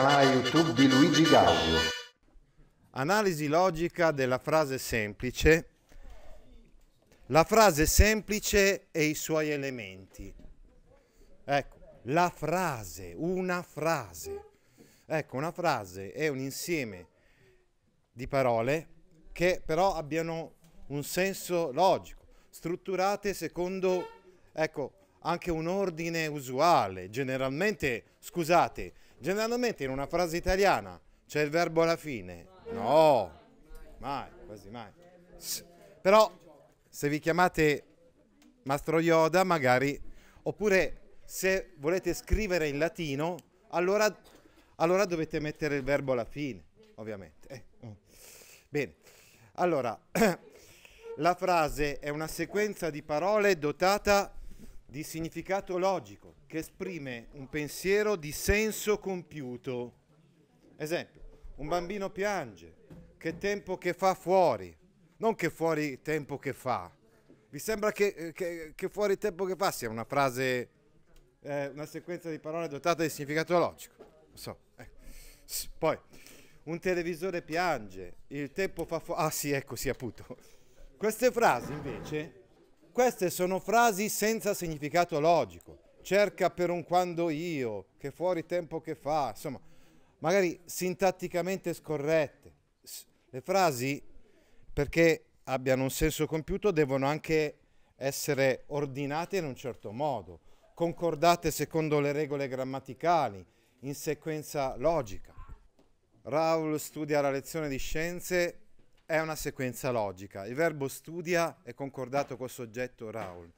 canale YouTube di Luigi Gaudio. Analisi logica della frase semplice. La frase semplice e i suoi elementi. Ecco, la frase, una frase. Ecco, una frase è un insieme di parole che però abbiano un senso logico, strutturate secondo, ecco, anche un ordine usuale. Generalmente, scusate, Generalmente in una frase italiana c'è il verbo alla fine. No, mai, quasi mai. Però se vi chiamate Mastro Yoda magari, oppure se volete scrivere in latino, allora, allora dovete mettere il verbo alla fine, ovviamente. Eh, oh. Bene, allora, la frase è una sequenza di parole dotata di significato logico, che esprime un pensiero di senso compiuto. Esempio, un bambino piange, che tempo che fa fuori, non che fuori tempo che fa. Vi sembra che, eh, che, che fuori tempo che fa sia una frase, eh, una sequenza di parole dotata di significato logico? Lo so. Eh. Poi, un televisore piange, il tempo fa fuori... Ah sì, ecco, sì, appunto. Queste frasi invece queste sono frasi senza significato logico. Cerca per un quando io, che fuori tempo che fa, insomma, magari sintatticamente scorrette. Le frasi, perché abbiano un senso compiuto, devono anche essere ordinate in un certo modo, concordate secondo le regole grammaticali, in sequenza logica. Raul studia la lezione di scienze è una sequenza logica. Il verbo studia è concordato col soggetto Raul.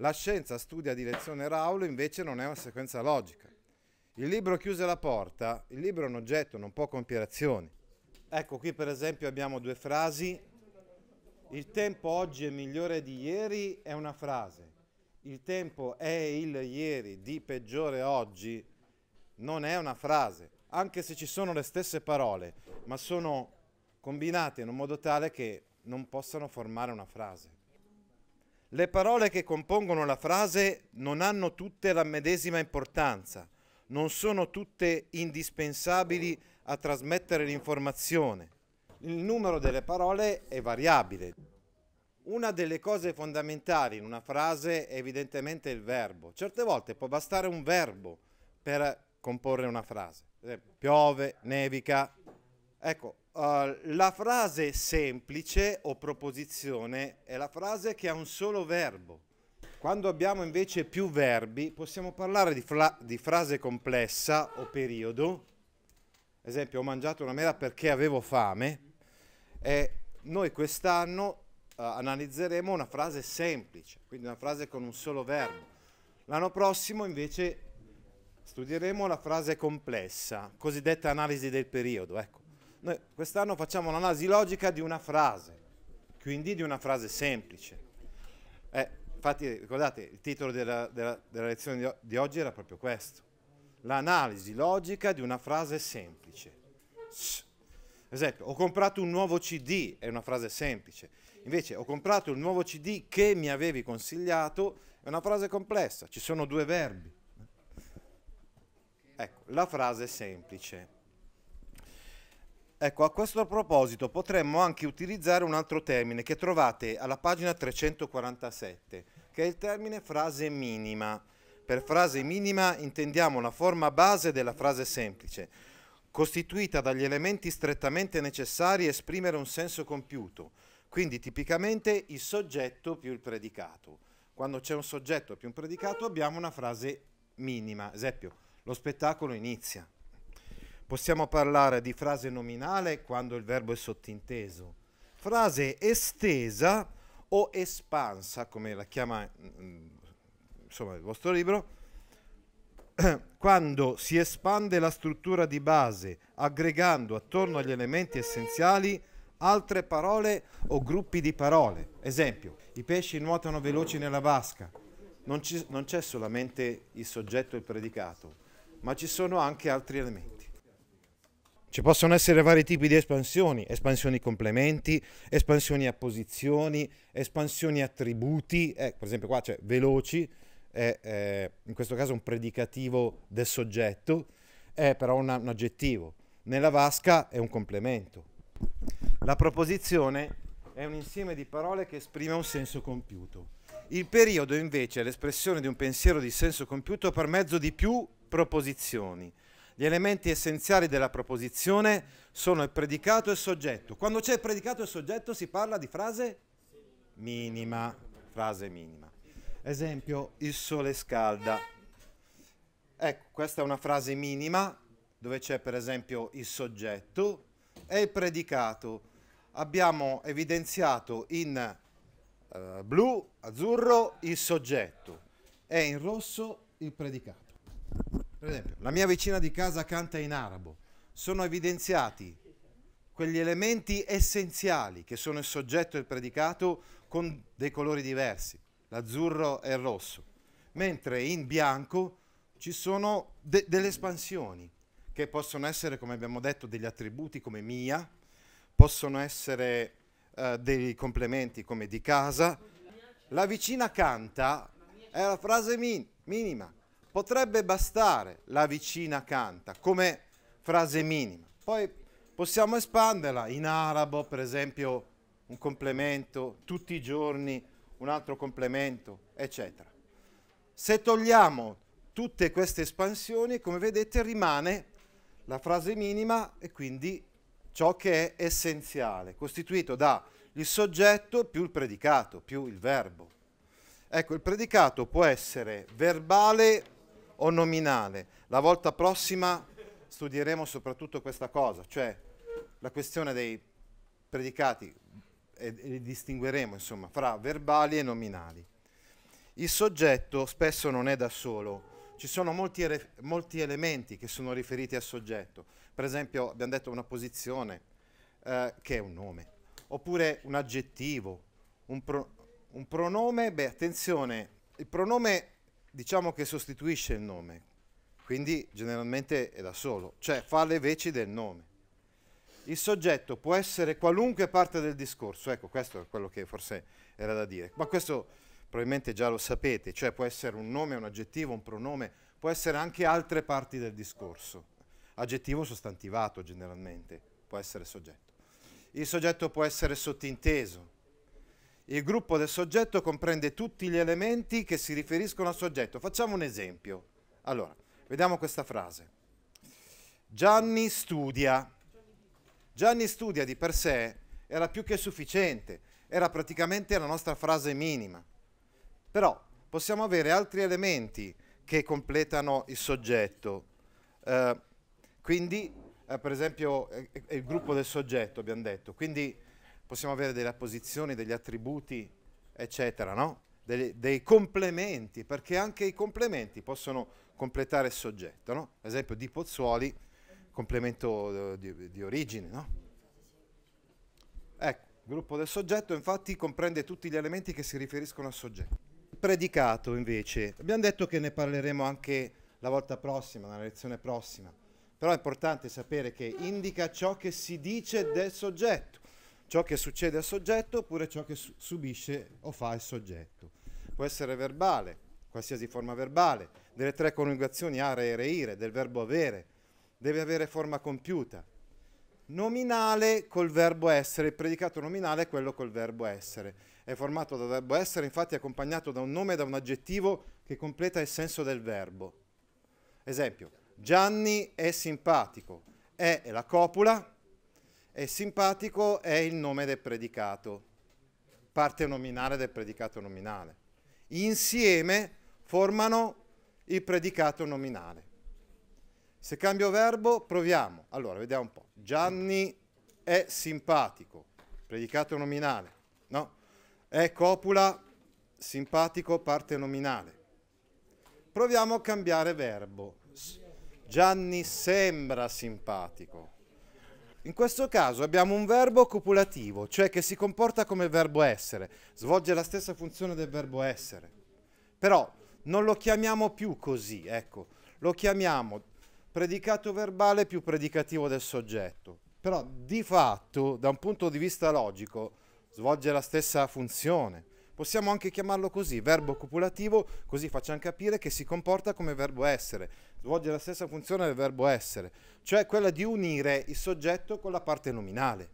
La scienza studia di lezione Raul invece non è una sequenza logica. Il libro chiuse la porta, il libro è un oggetto, non può compiere azioni. Ecco, qui per esempio abbiamo due frasi. Il tempo oggi è migliore di ieri è una frase. Il tempo è il ieri di peggiore oggi non è una frase, anche se ci sono le stesse parole, ma sono combinate in un modo tale che non possano formare una frase. Le parole che compongono la frase non hanno tutte la medesima importanza, non sono tutte indispensabili a trasmettere l'informazione. Il numero delle parole è variabile. Una delle cose fondamentali in una frase è evidentemente il verbo. Certe volte può bastare un verbo per comporre una frase. Piove, nevica, Ecco, uh, la frase semplice o proposizione è la frase che ha un solo verbo. Quando abbiamo invece più verbi, possiamo parlare di, di frase complessa o periodo. Ad esempio, ho mangiato una mela perché avevo fame. E noi quest'anno uh, analizzeremo una frase semplice, quindi una frase con un solo verbo. L'anno prossimo invece studieremo la frase complessa, cosiddetta analisi del periodo. Ecco. Noi quest'anno facciamo un'analisi logica di una frase, quindi di una frase semplice. Eh, infatti ricordate, il titolo della, della, della lezione di, oggi era proprio questo, l'analisi logica di una frase semplice. S esempio, ho comprato un nuovo CD, è una frase semplice. Invece, ho comprato il nuovo CD che mi avevi consigliato, è una frase complessa, ci sono due verbi. Ecco, la frase semplice. Ecco, a questo proposito potremmo anche utilizzare un altro termine che trovate alla pagina 347, che è il termine frase minima. Per frase minima intendiamo la forma base della frase semplice, costituita dagli elementi strettamente necessari a esprimere un senso compiuto, quindi tipicamente il soggetto più il predicato. Quando c'è un soggetto più un predicato abbiamo una frase minima, esempio, lo spettacolo inizia. Possiamo parlare di frase nominale quando il verbo è sottinteso, frase estesa o espansa, come la chiama mm, insomma, il vostro libro, quando si espande la struttura di base aggregando attorno agli elementi essenziali altre parole o gruppi di parole. Esempio, i pesci nuotano veloci nella vasca. Non, ci, non c'è solamente il soggetto e il predicato, ma ci sono anche altri elementi. Ci possono essere vari tipi di espansioni, espansioni complementi, espansioni a posizioni, espansioni attributi, eh, per esempio qua c'è veloci, è, è, in questo caso un predicativo del soggetto, è però un, un aggettivo, nella vasca è un complemento. La proposizione è un insieme di parole che esprime un senso compiuto. Il periodo invece è l'espressione di un pensiero di senso compiuto per mezzo di più proposizioni. Gli elementi essenziali della proposizione sono il predicato e il soggetto. Quando c'è il predicato e il soggetto si parla di frase minima, frase minima. Esempio, il sole scalda. Ecco, questa è una frase minima dove c'è per esempio il soggetto e il predicato. Abbiamo evidenziato in eh, blu, azzurro, il soggetto e in rosso il predicato. Per esempio, la mia vicina di casa canta in arabo. Sono evidenziati quegli elementi essenziali che sono il soggetto e il predicato con dei colori diversi, l'azzurro e il rosso, mentre in bianco ci sono de- delle espansioni che possono essere, come abbiamo detto, degli attributi come mia, possono essere eh, dei complementi come di casa. La vicina canta è la frase min- minima, Potrebbe bastare la vicina canta come frase minima. Poi possiamo espanderla in arabo, per esempio, un complemento, tutti i giorni un altro complemento, eccetera. Se togliamo tutte queste espansioni, come vedete, rimane la frase minima e quindi ciò che è essenziale, costituito da il soggetto più il predicato, più il verbo. Ecco, il predicato può essere verbale o nominale. La volta prossima studieremo soprattutto questa cosa, cioè la questione dei predicati e, e distingueremo insomma fra verbali e nominali. Il soggetto spesso non è da solo, ci sono molti, molti elementi che sono riferiti al soggetto, per esempio abbiamo detto una posizione eh, che è un nome, oppure un aggettivo, un, pro, un pronome, beh attenzione, il pronome diciamo che sostituisce il nome, quindi generalmente è da solo, cioè fa le veci del nome. Il soggetto può essere qualunque parte del discorso, ecco questo è quello che forse era da dire, ma questo probabilmente già lo sapete, cioè può essere un nome, un aggettivo, un pronome, può essere anche altre parti del discorso, aggettivo sostantivato generalmente, può essere soggetto. Il soggetto può essere sottinteso, il gruppo del soggetto comprende tutti gli elementi che si riferiscono al soggetto. Facciamo un esempio. Allora, vediamo questa frase. Gianni studia. Gianni studia di per sé era più che sufficiente, era praticamente la nostra frase minima. Però possiamo avere altri elementi che completano il soggetto. Eh, quindi, eh, per esempio, è, il gruppo del soggetto, abbiamo detto. Quindi possiamo avere delle apposizioni, degli attributi, eccetera, no? dei, dei complementi, perché anche i complementi possono completare il soggetto, no? Ad esempio di Pozzuoli, complemento eh, di, di origine, no? Ecco, il gruppo del soggetto infatti comprende tutti gli elementi che si riferiscono al soggetto. Predicato invece, abbiamo detto che ne parleremo anche la volta prossima, nella lezione prossima, però è importante sapere che indica ciò che si dice del soggetto ciò che succede al soggetto oppure ciò che subisce o fa il soggetto. Può essere verbale, qualsiasi forma verbale, delle tre coniugazioni are e reire, del verbo avere, deve avere forma compiuta. Nominale col verbo essere, il predicato nominale è quello col verbo essere. È formato dal verbo essere, infatti accompagnato da un nome e da un aggettivo che completa il senso del verbo. Esempio, Gianni è simpatico, è la copula, e simpatico è il nome del predicato, parte nominale del predicato nominale. Insieme formano il predicato nominale. Se cambio verbo, proviamo. Allora, vediamo un po'. Gianni è simpatico, predicato nominale, no? È copula, simpatico, parte nominale. Proviamo a cambiare verbo. Gianni sembra simpatico. In questo caso abbiamo un verbo copulativo, cioè che si comporta come verbo essere, svolge la stessa funzione del verbo essere. Però non lo chiamiamo più così, ecco, lo chiamiamo predicato verbale più predicativo del soggetto. Però di fatto, da un punto di vista logico, svolge la stessa funzione. Possiamo anche chiamarlo così, verbo copulativo, così facciamo capire che si comporta come verbo essere, svolge la stessa funzione del verbo essere, cioè quella di unire il soggetto con la parte nominale,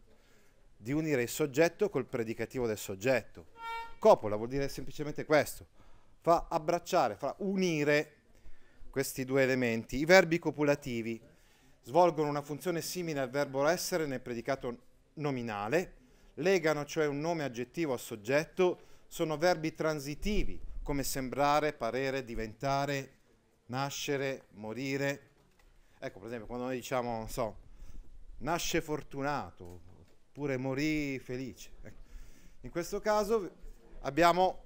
di unire il soggetto col predicativo del soggetto. Copola vuol dire semplicemente questo, fa abbracciare, fa unire questi due elementi. I verbi copulativi svolgono una funzione simile al verbo essere nel predicato nominale, legano cioè un nome aggettivo al soggetto, sono verbi transitivi come sembrare, parere, diventare, nascere, morire. Ecco, per esempio, quando noi diciamo, non so, nasce fortunato, oppure morì felice. Ecco. In questo caso abbiamo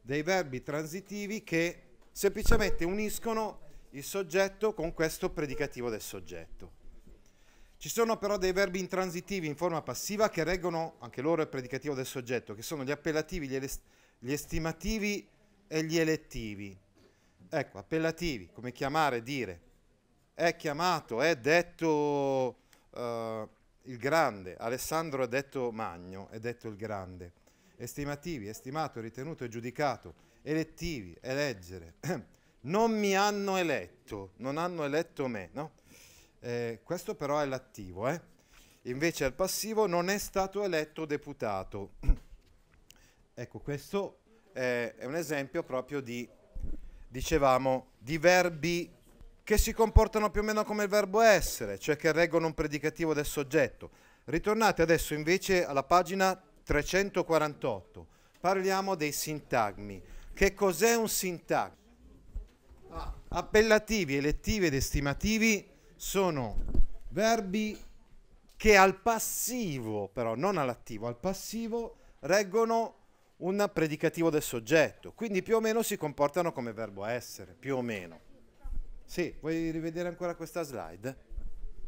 dei verbi transitivi che semplicemente uniscono il soggetto con questo predicativo del soggetto. Ci sono però dei verbi intransitivi in forma passiva che reggono anche loro il predicativo del soggetto, che sono gli appellativi, gli, est- gli estimativi e gli elettivi. Ecco, appellativi, come chiamare, dire. È chiamato, è detto uh, il grande, Alessandro è detto magno, è detto il grande. Estimativi, estimato, ritenuto e giudicato. Elettivi, eleggere. non mi hanno eletto, non hanno eletto me, no? Eh, questo però è l'attivo, eh? Invece al passivo non è stato eletto deputato. ecco, questo è, è un esempio proprio di dicevamo, di verbi che si comportano più o meno come il verbo essere, cioè che reggono un predicativo del soggetto. Ritornate adesso invece alla pagina 348. Parliamo dei sintagmi. Che cos'è un sintagma? Ah, appellativi, elettivi ed estimativi sono verbi che al passivo, però non all'attivo, al passivo reggono un predicativo del soggetto, quindi più o meno si comportano come verbo essere, più o meno. Sì, vuoi rivedere ancora questa slide?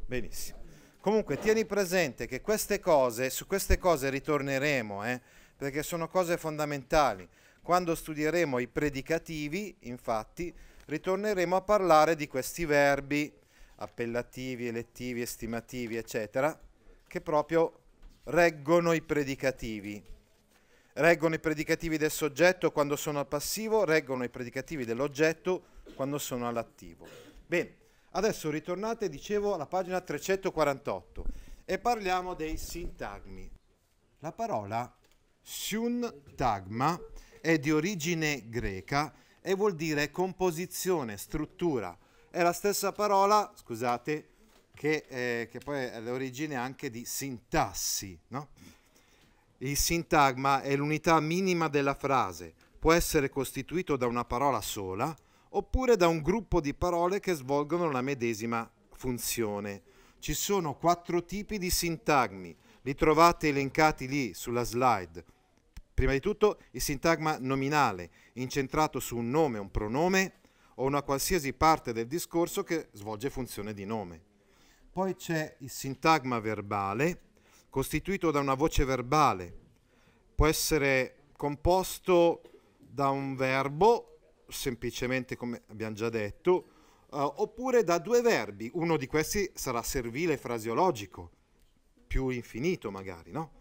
Benissimo. Comunque tieni presente che queste cose, su queste cose ritorneremo, eh, perché sono cose fondamentali. Quando studieremo i predicativi, infatti, ritorneremo a parlare di questi verbi appellativi, elettivi, estimativi, eccetera, che proprio reggono i predicativi reggono i predicativi del soggetto quando sono al passivo, reggono i predicativi dell'oggetto quando sono all'attivo. Bene, adesso ritornate, dicevo, alla pagina 348 e parliamo dei sintagmi. La parola syntagma è di origine greca e vuol dire composizione, struttura. È la stessa parola, scusate, che, eh, che poi è l'origine anche di sintassi, no? Il sintagma è l'unità minima della frase, può essere costituito da una parola sola oppure da un gruppo di parole che svolgono la medesima funzione. Ci sono quattro tipi di sintagmi, li trovate elencati lì sulla slide. Prima di tutto il sintagma nominale, incentrato su un nome, un pronome o una qualsiasi parte del discorso che svolge funzione di nome. Poi c'è il sintagma verbale, costituito da una voce verbale, può essere composto da un verbo, semplicemente come abbiamo già detto, uh, oppure da due verbi, uno di questi sarà servile fraseologico, più infinito magari, no?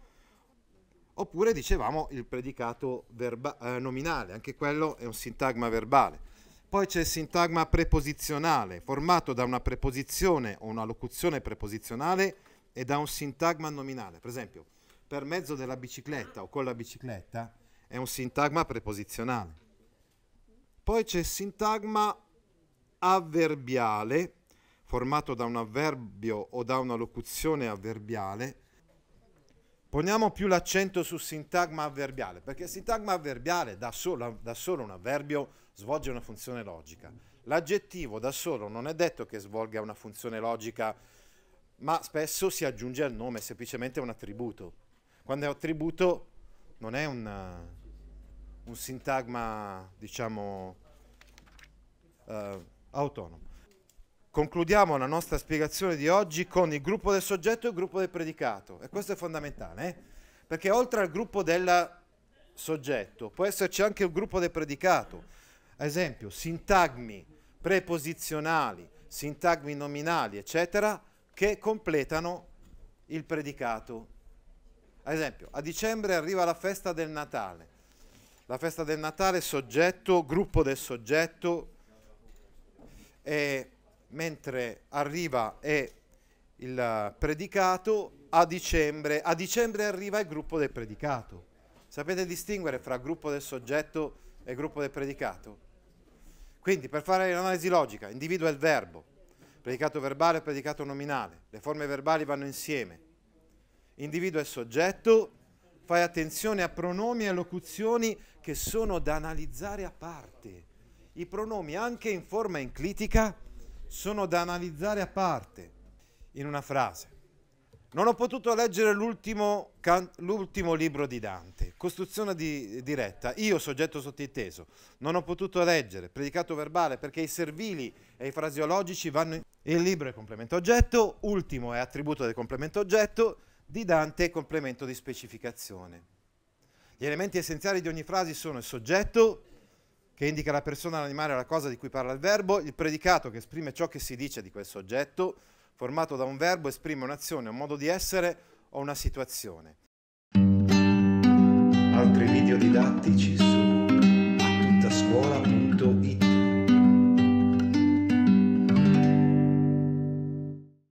Oppure dicevamo il predicato verba- eh, nominale, anche quello è un sintagma verbale. Poi c'è il sintagma preposizionale, formato da una preposizione o una locuzione preposizionale e da un sintagma nominale. Per esempio, per mezzo della bicicletta o con la bicicletta è un sintagma preposizionale. Poi c'è il sintagma avverbiale, formato da un avverbio o da una locuzione avverbiale. Poniamo più l'accento sul sintagma avverbiale, perché il sintagma avverbiale da solo, da solo un avverbio svolge una funzione logica. L'aggettivo da solo non è detto che svolga una funzione logica ma spesso si aggiunge al nome, è semplicemente un attributo. Quando è attributo non è un, un sintagma, diciamo, eh, autonomo. Concludiamo la nostra spiegazione di oggi con il gruppo del soggetto e il gruppo del predicato. E questo è fondamentale, eh? perché oltre al gruppo del soggetto può esserci anche il gruppo del predicato. Ad esempio, sintagmi preposizionali, sintagmi nominali, eccetera, che completano il predicato. Ad esempio, a dicembre arriva la festa del Natale. La festa del Natale, soggetto, gruppo del soggetto, e mentre arriva è il predicato, a dicembre, a dicembre arriva il gruppo del predicato. Sapete distinguere fra gruppo del soggetto e gruppo del predicato? Quindi per fare l'analisi logica, individua il verbo, predicato verbale e predicato nominale. Le forme verbali vanno insieme. Individuo e soggetto, fai attenzione a pronomi e locuzioni che sono da analizzare a parte. I pronomi, anche in forma enclitica, sono da analizzare a parte in una frase. Non ho potuto leggere l'ultimo, can- l'ultimo libro di Dante, Costruzione di- diretta. Io, soggetto sottinteso, non ho potuto leggere, predicato verbale, perché i servili e i frasiologici vanno in... Il libro è complemento oggetto, ultimo è attributo del complemento oggetto, di Dante è complemento di specificazione. Gli elementi essenziali di ogni frase sono il soggetto, che indica la persona, l'animale, la cosa di cui parla il verbo, il predicato, che esprime ciò che si dice di quel soggetto, formato da un verbo esprime un'azione, un modo di essere o una situazione. Altri video didattici su attuttascuola.it